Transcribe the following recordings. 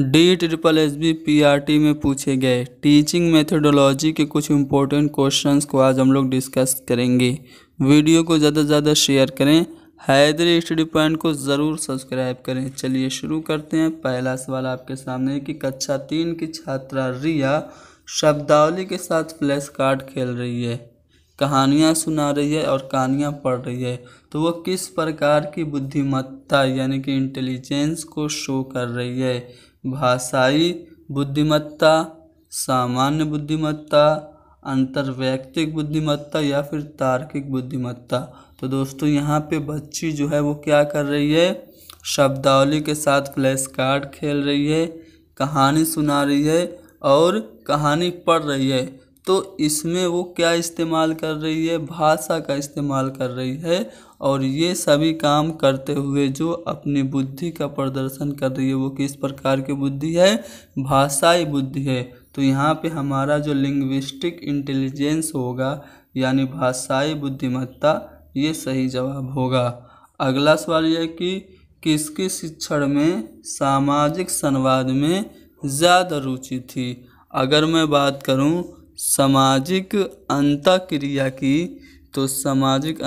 D triple S B P R T में पूछे गए टीचिंग मेथोडोलॉजी के कुछ इंपॉर्टेंट क्वेश्चंस को आज हम लोग डिस्कस करेंगे वीडियो को ज़्यादा से ज़्यादा शेयर करें हैदर स्टडी पॉइंट को ज़रूर सब्सक्राइब करें चलिए शुरू करते हैं पहला सवाल आपके सामने कि कक्षा तीन की छात्रा रिया शब्दावली के साथ फ्लैश कार्ड खेल रही है कहानियाँ सुना रही है और कहानियाँ पढ़ रही है तो वो किस प्रकार की बुद्धिमत्ता यानी कि इंटेलिजेंस को शो कर रही है भाषाई बुद्धिमत्ता सामान्य बुद्धिमत्ता अंतर्वैयक्तिक बुद्धिमत्ता या फिर तार्किक बुद्धिमत्ता तो दोस्तों यहाँ पे बच्ची जो है वो क्या कर रही है शब्दावली के साथ फ्लैश कार्ड खेल रही है कहानी सुना रही है और कहानी पढ़ रही है तो इसमें वो क्या इस्तेमाल कर रही है भाषा का इस्तेमाल कर रही है और ये सभी काम करते हुए जो अपनी बुद्धि का प्रदर्शन कर रही है वो किस प्रकार की बुद्धि है भाषाई बुद्धि है तो यहाँ पे हमारा जो लिंग्विस्टिक इंटेलिजेंस होगा यानी भाषाई बुद्धिमत्ता ये सही जवाब होगा अगला सवाल यह कि किसके शिक्षण में सामाजिक संवाद में ज़्यादा रुचि थी अगर मैं बात करूँ सामाजिक क्रिया की तो सामाजिक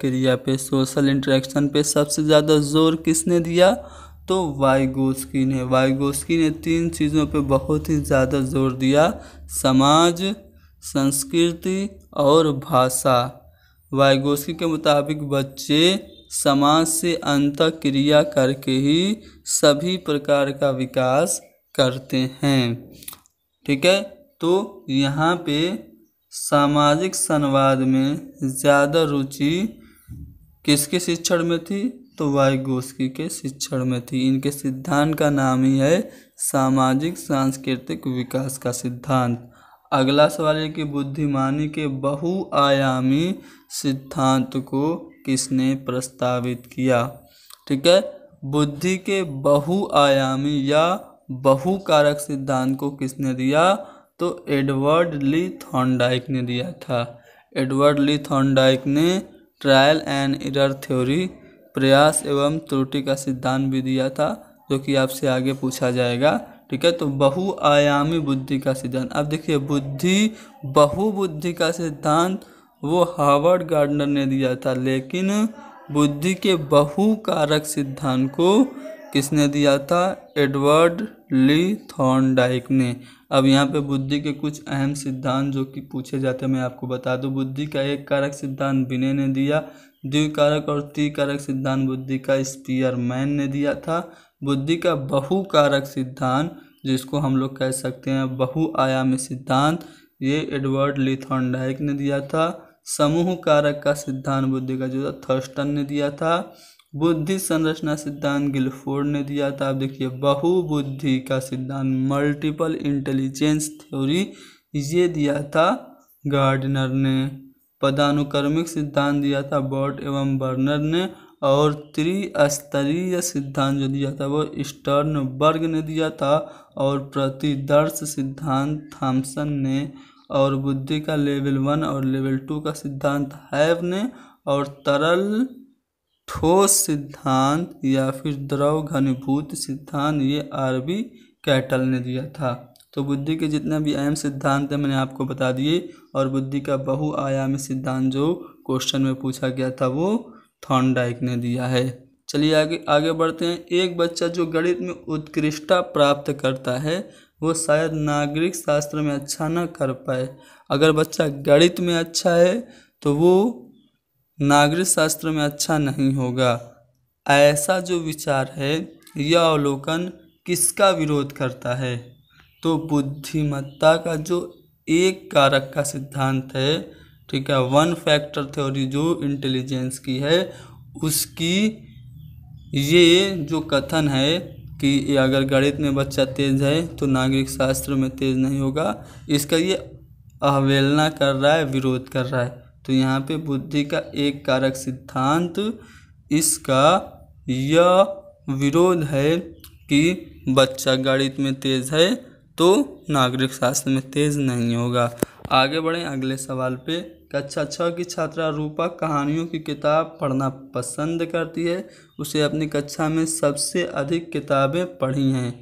क्रिया पे सोशल इंटरेक्शन पे सबसे ज़्यादा जोर किसने दिया तो वाइगोस्की ने वाइगोस्की ने तीन चीज़ों पे बहुत ही ज़्यादा जोर दिया समाज संस्कृति और भाषा वाइगोस्की के मुताबिक बच्चे समाज से क्रिया करके ही सभी प्रकार का विकास करते हैं ठीक है तो यहाँ पे सामाजिक संवाद में ज़्यादा रुचि किसके शिक्षण में थी तो वायुगोस्की के शिक्षण में थी इनके सिद्धांत का नाम ही है सामाजिक सांस्कृतिक विकास का सिद्धांत अगला सवाल है कि बुद्धिमानी के बहुआयामी सिद्धांत को किसने प्रस्तावित किया ठीक है बुद्धि के बहुआयामी या बहुकारक सिद्धांत को किसने दिया तो एडवर्ड ली थॉर्नडाइक ने दिया था एडवर्ड ली थॉर्नडाइक ने ट्रायल एंड इरर थ्योरी प्रयास एवं त्रुटि का सिद्धांत भी दिया था जो कि आपसे आगे पूछा जाएगा ठीक है तो बहुआयामी बुद्धि का सिद्धांत अब देखिए बुद्धि बहुबुद्धि का सिद्धांत वो हार्वर्ड गार्डनर ने दिया था लेकिन बुद्धि के बहुकारक सिद्धांत को किसने दिया था एडवर्ड ली थॉर्नडाइक ने अब यहाँ पे बुद्धि के कुछ अहम सिद्धांत जो कि पूछे जाते हैं मैं आपको बता दूँ बुद्धि का एक कारक सिद्धांत विनय ने दिया द्विकारक और त्रिकारक सिद्धांत बुद्धि का मैन ने दिया था बुद्धि का बहुकारक सिद्धांत जिसको हम लोग कह सकते हैं बहुआयामी सिद्धांत ये एडवर्ड लिथॉन्डाइक ने दिया था समूह कारक का सिद्धांत बुद्धि का जो था थर्स्टन ने दिया था बुद्धि संरचना सिद्धांत गिलफोर्ड ने दिया था आप देखिए बहुबुद्धि का सिद्धांत मल्टीपल इंटेलिजेंस थ्योरी ये दिया था गार्डनर ने पदानुक्रमिक सिद्धांत दिया था बॉट एवं बर्नर ने और त्रिस्तरीय सिद्धांत जो दिया था वो स्टर्न बर्ग ने दिया था और प्रतिदर्श सिद्धांत थॉमसन ने और बुद्धि का लेवल वन और लेवल टू का सिद्धांत हैव ने और तरल ठोस सिद्धांत या फिर द्रव घनीभूत सिद्धांत ये आर बी कैटल ने दिया था तो बुद्धि के जितना भी अहम सिद्धांत है मैंने आपको बता दिए और बुद्धि का बहुआयामी सिद्धांत जो क्वेश्चन में पूछा गया था वो थॉर्नडाइक ने दिया है चलिए आगे आगे बढ़ते हैं एक बच्चा जो गणित में उत्कृष्टता प्राप्त करता है वो शायद नागरिक शास्त्र में अच्छा ना कर पाए अगर बच्चा गणित में अच्छा है तो वो नागरिक शास्त्र में अच्छा नहीं होगा ऐसा जो विचार है यह अवलोकन किसका विरोध करता है तो बुद्धिमत्ता का जो एक कारक का सिद्धांत है ठीक है वन फैक्टर थ्योरी जो इंटेलिजेंस की है उसकी ये जो कथन है कि अगर गणित में बच्चा तेज है तो नागरिक शास्त्र में तेज नहीं होगा इसका ये अवहेलना कर रहा है विरोध कर रहा है तो यहाँ पे बुद्धि का एक कारक सिद्धांत इसका यह विरोध है कि बच्चा गणित में तेज है तो नागरिक शास्त्र में तेज नहीं होगा आगे बढ़ें अगले सवाल पे कक्षा छः की छात्रा रूपा कहानियों की किताब पढ़ना पसंद करती है उसे अपनी कक्षा में सबसे अधिक किताबें पढ़ी हैं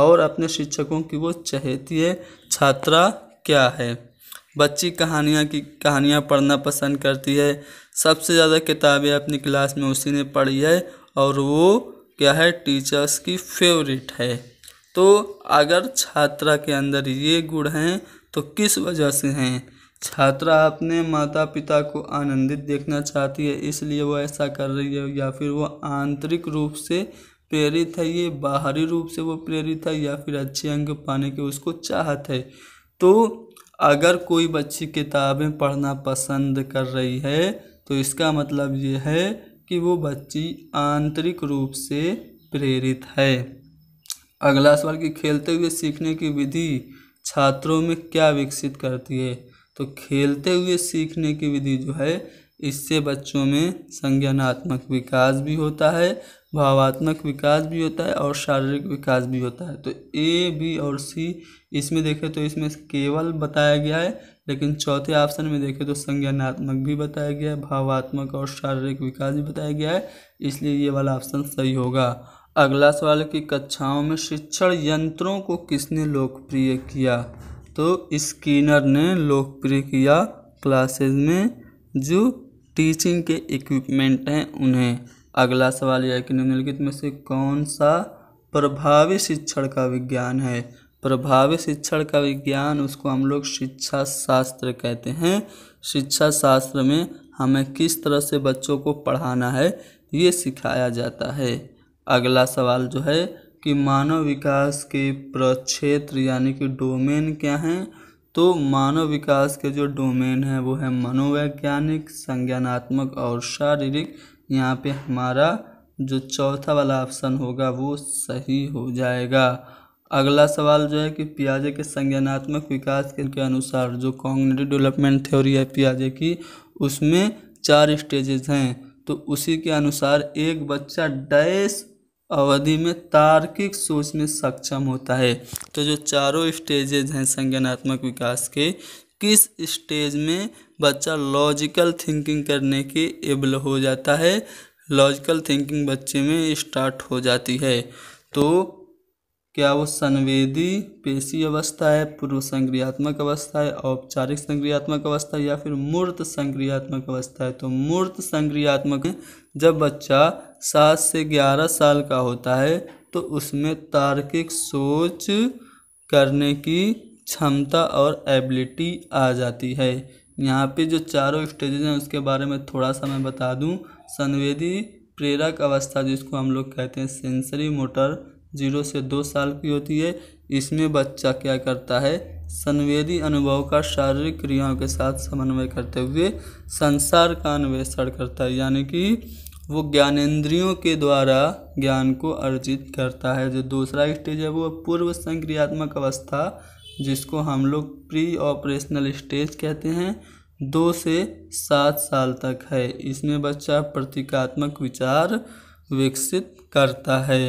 और अपने शिक्षकों की वो चहेती है छात्रा क्या है बच्ची कहानियाँ की कहानियाँ पढ़ना पसंद करती है सबसे ज़्यादा किताबें अपनी क्लास में उसी ने पढ़ी है और वो क्या है टीचर्स की फेवरेट है तो अगर छात्रा के अंदर ये गुण हैं तो किस वजह से हैं छात्रा अपने माता पिता को आनंदित देखना चाहती है इसलिए वो ऐसा कर रही है या फिर वो आंतरिक रूप से प्रेरित है ये बाहरी रूप से वो प्रेरित है या फिर अच्छे अंक पाने की उसको चाहत है तो अगर कोई बच्ची किताबें पढ़ना पसंद कर रही है तो इसका मतलब ये है कि वो बच्ची आंतरिक रूप से प्रेरित है अगला सवाल कि खेलते हुए सीखने की विधि छात्रों में क्या विकसित करती है तो खेलते हुए सीखने की विधि जो है इससे बच्चों में संज्ञानात्मक विकास भी होता है भावात्मक विकास भी होता है और शारीरिक विकास भी होता है तो ए बी और सी इसमें देखें तो इसमें केवल बताया गया है लेकिन चौथे ऑप्शन में देखें तो संज्ञानात्मक भी बताया गया है भावात्मक और शारीरिक विकास भी बताया गया है इसलिए ये वाला ऑप्शन सही होगा अगला सवाल है कि कक्षाओं में शिक्षण यंत्रों को किसने लोकप्रिय किया तो स्कीनर ने लोकप्रिय किया क्लासेज में जो टीचिंग के इक्विपमेंट हैं उन्हें अगला सवाल यह है कि निम्नलिखित में से कौन सा प्रभावी शिक्षण का विज्ञान है प्रभावी शिक्षण का विज्ञान उसको हम लोग शिक्षा शास्त्र कहते हैं शिक्षा शास्त्र में हमें किस तरह से बच्चों को पढ़ाना है ये सिखाया जाता है अगला सवाल जो है कि मानव विकास के प्रक्षेत्र यानी कि डोमेन क्या हैं तो मानव विकास के जो डोमेन है वो है मनोवैज्ञानिक संज्ञानात्मक और शारीरिक यहाँ पे हमारा जो चौथा वाला ऑप्शन होगा वो सही हो जाएगा अगला सवाल जो है कि पियाजे के संज्ञानात्मक विकास के अनुसार जो कॉग्निटिव डेवलपमेंट थ्योरी है पियाजे की उसमें चार स्टेजेस हैं तो उसी के अनुसार एक बच्चा डैश अवधि में तार्किक सोच में सक्षम होता है तो जो चारों स्टेजेज हैं संज्ञानात्मक विकास के किस स्टेज में बच्चा लॉजिकल थिंकिंग करने के एबल हो जाता है लॉजिकल थिंकिंग बच्चे में स्टार्ट हो जाती है तो क्या वो संवेदी पेशी अवस्था है पूर्व संक्रियात्मक अवस्था है औपचारिक संक्रियात्मक अवस्था या फिर मूर्त संक्रियात्मक अवस्था है तो मूर्त संक्रियात्मक जब बच्चा सात से ग्यारह साल का होता है तो उसमें तार्किक सोच करने की क्षमता और एबिलिटी आ जाती है यहाँ पे जो चारों स्टेजेज हैं उसके बारे में थोड़ा सा मैं बता दूँ संवेदी प्रेरक अवस्था जिसको हम लोग कहते हैं सेंसरी मोटर जीरो से दो साल की होती है इसमें बच्चा क्या करता है संवेदी अनुभव का शारीरिक क्रियाओं के साथ समन्वय करते हुए संसार का अन्वेषण करता है यानी कि वो ज्ञानेंद्रियों के द्वारा ज्ञान को अर्जित करता है जो दूसरा स्टेज है वो पूर्व संक्रियात्मक अवस्था जिसको हम लोग प्री ऑपरेशनल स्टेज कहते हैं दो से सात साल तक है इसमें बच्चा प्रतीकात्मक विचार विकसित करता है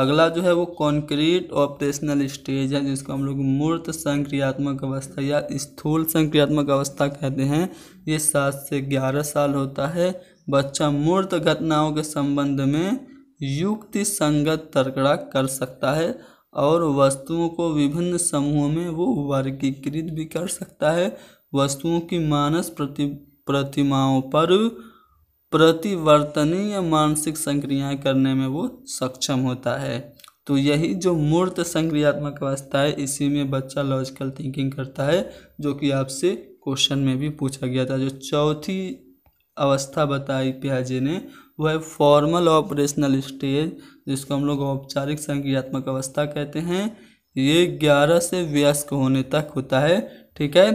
अगला जो है वो कॉन्क्रीट ऑपरेशनल स्टेज है जिसको हम लोग मूर्त संक्रियात्मक अवस्था या स्थूल संक्रियात्मक अवस्था कहते हैं ये सात से ग्यारह साल होता है बच्चा मूर्त घटनाओं के संबंध में युक्ति संगत तर्कड़ा कर सकता है और वस्तुओं को विभिन्न समूहों में वो वर्गीकृत भी कर सकता है वस्तुओं की मानस प्रति प्रतिमाओं पर प्रतिवर्तनीय मानसिक संक्रियाएं करने में वो सक्षम होता है तो यही जो मूर्त संक्रियात्मक अवस्था है इसी में बच्चा लॉजिकल थिंकिंग करता है जो कि आपसे क्वेश्चन में भी पूछा गया था जो चौथी अवस्था बताई पियाजे ने वह है फॉर्मल ऑपरेशनल स्टेज जिसको हम लोग औपचारिक संज्ञात्मक अवस्था कहते हैं ये ग्यारह से व्यस्क होने तक होता है ठीक है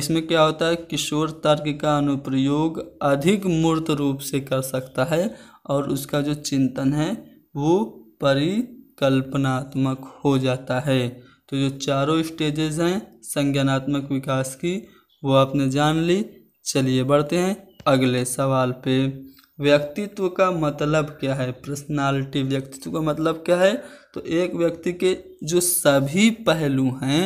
इसमें क्या होता है किशोर तर्क का अनुप्रयोग अधिक मूर्त रूप से कर सकता है और उसका जो चिंतन है वो परिकल्पनात्मक हो जाता है तो जो चारों स्टेजेस हैं संज्ञानात्मक विकास की वो आपने जान ली चलिए बढ़ते हैं अगले सवाल पे व्यक्तित्व का मतलब क्या है पर्सनालिटी व्यक्तित्व का मतलब क्या है तो एक व्यक्ति के जो सभी पहलू हैं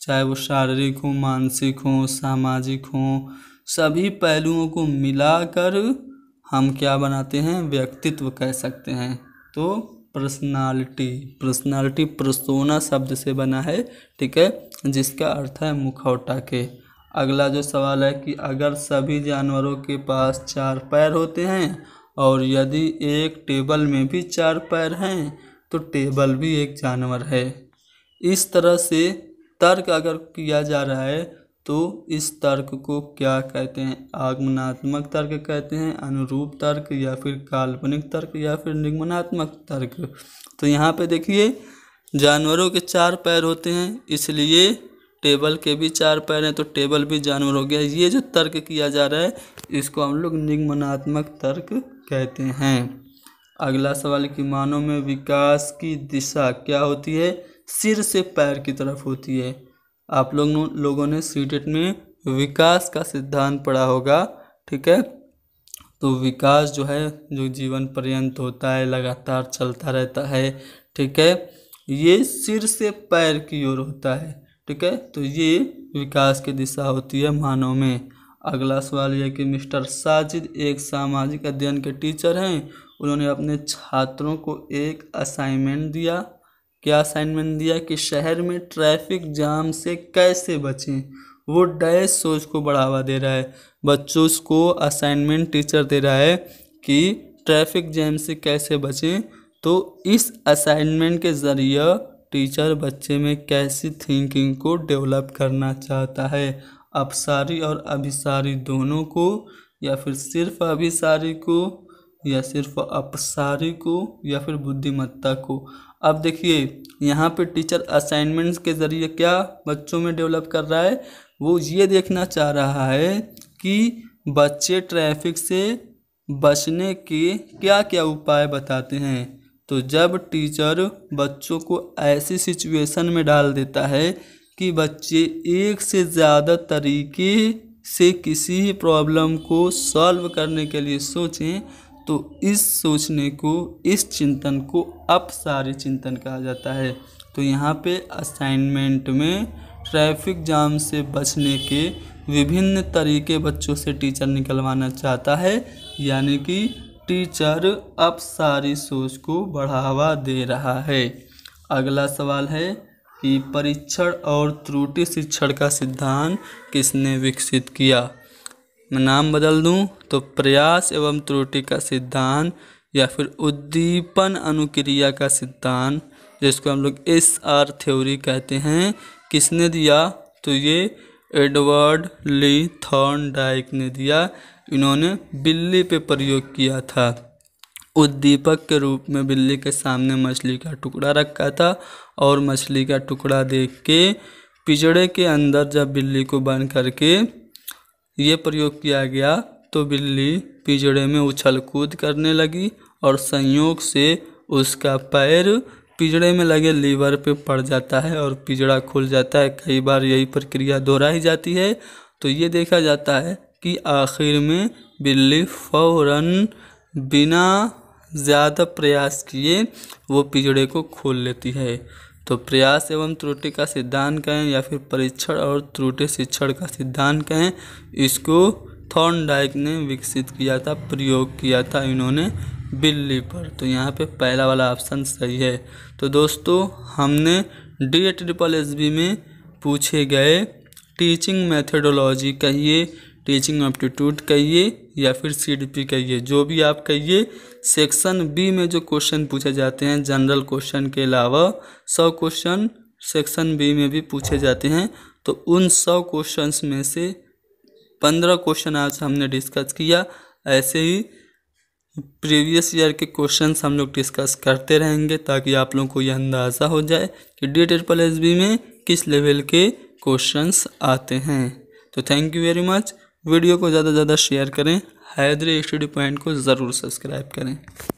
चाहे वो शारीरिक हो मानसिक हो सामाजिक हो सभी पहलुओं को मिलाकर हम क्या बनाते हैं व्यक्तित्व कह सकते हैं तो पर्सनालिटी पर्सनालिटी प्रसोना शब्द से बना है ठीक है जिसका अर्थ है मुखौटा के अगला जो सवाल है कि अगर सभी जानवरों के पास चार पैर होते हैं और यदि एक टेबल में भी चार पैर हैं तो टेबल भी एक जानवर है इस तरह से तर्क अगर किया जा रहा है तो इस तर्क को क्या कहते हैं आगमनात्मक तर्क कहते हैं अनुरूप तर्क या फिर काल्पनिक तर्क या फिर निगमनात्मक तर्क तो यहाँ पे देखिए जानवरों के चार पैर होते हैं इसलिए टेबल के भी चार पैर हैं तो टेबल भी जानवर हो गया ये जो तर्क किया जा रहा है इसको हम लोग निगमनात्मक तर्क कहते हैं अगला सवाल कि मानव में विकास की दिशा क्या होती है सिर से पैर की तरफ होती है आप लोग लोगों ने सीडेट में विकास का सिद्धांत पढ़ा होगा ठीक है तो विकास जो है जो जीवन पर्यंत होता है लगातार चलता रहता है ठीक है ये सिर से पैर की ओर होता है ठीक है तो ये विकास की दिशा होती है मानव में अगला सवाल यह कि मिस्टर साजिद एक सामाजिक अध्ययन के टीचर हैं उन्होंने अपने छात्रों को एक असाइनमेंट दिया क्या असाइनमेंट दिया कि शहर में ट्रैफिक जाम से कैसे बचें वो डैश सोच को बढ़ावा दे रहा है बच्चों को असाइनमेंट टीचर दे रहा है कि ट्रैफिक जैम से कैसे बचें तो इस असाइनमेंट के ज़रिए टीचर बच्चे में कैसी थिंकिंग को डेवलप करना चाहता है अपसारी और अभिसारी दोनों को या फिर सिर्फ अभिसारी को या सिर्फ अपसारी को या फिर बुद्धिमत्ता को अब देखिए यहाँ पे टीचर असाइनमेंट्स के ज़रिए क्या बच्चों में डेवलप कर रहा है वो ये देखना चाह रहा है कि बच्चे ट्रैफिक से बचने के क्या क्या उपाय बताते हैं तो जब टीचर बच्चों को ऐसी सिचुएशन में डाल देता है कि बच्चे एक से ज़्यादा तरीके से किसी ही प्रॉब्लम को सॉल्व करने के लिए सोचें तो इस सोचने को इस चिंतन को अपसारे चिंतन कहा जाता है तो यहाँ पे असाइनमेंट में ट्रैफिक जाम से बचने के विभिन्न तरीके बच्चों से टीचर निकलवाना चाहता है यानी कि टीचर अब सारी सोच को बढ़ावा दे रहा है अगला सवाल है कि परीक्षण और त्रुटि शिक्षण का सिद्धांत किसने विकसित किया मैं नाम बदल दूं तो प्रयास एवं त्रुटि का सिद्धांत या फिर उद्दीपन अनुक्रिया का सिद्धांत जिसको हम लोग एस आर थ्योरी कहते हैं किसने दिया तो ये एडवर्ड ली थॉर्न डाइक ने दिया इन्होंने बिल्ली पे प्रयोग किया था उद्दीपक के रूप में बिल्ली के सामने मछली का टुकड़ा रखा था और मछली का टुकड़ा देख के पिजड़े के अंदर जब बिल्ली को बंद करके ये प्रयोग किया गया तो बिल्ली पिजड़े में उछल कूद करने लगी और संयोग से उसका पैर पिजड़े में लगे लीवर पे पड़ जाता है और पिजड़ा खुल जाता है कई बार यही प्रक्रिया दोहराई जाती है तो ये देखा जाता है कि आखिर में बिल्ली फौरन बिना ज़्यादा प्रयास किए वो पिजड़े को खोल लेती है तो प्रयास एवं त्रुटि का सिद्धांत कहें या फिर परीक्षण और त्रुटि शिक्षण का सिद्धांत कहें इसको थॉर्नडाइक ने विकसित किया था प्रयोग किया था इन्होंने बिल्ली पर तो यहाँ पे पहला वाला ऑप्शन सही है तो दोस्तों हमने D A triple S B में पूछे गए टीचिंग मेथडोलॉजी कहिए टीचिंग एप्टीट्यूड कहिए या फिर सी कहिए जो भी आप कहिए सेक्शन बी में जो क्वेश्चन पूछे जाते हैं जनरल क्वेश्चन के अलावा सौ क्वेश्चन सेक्शन बी में भी पूछे जाते हैं तो उन सौ क्वेश्चंस में से पंद्रह क्वेश्चन आज हमने डिस्कस किया ऐसे ही प्रीवियस ईयर के क्वेश्चंस हम लोग डिस्कस करते रहेंगे ताकि आप लोगों को यह अंदाज़ा हो जाए कि डी ट्रिपल एस बी में किस लेवल के क्वेश्चंस आते हैं तो thank you very much video को ज़्यादा से ज़्यादा शेयर करें हैदरी स्टडी पॉइंट को ज़रूर सब्सक्राइब करें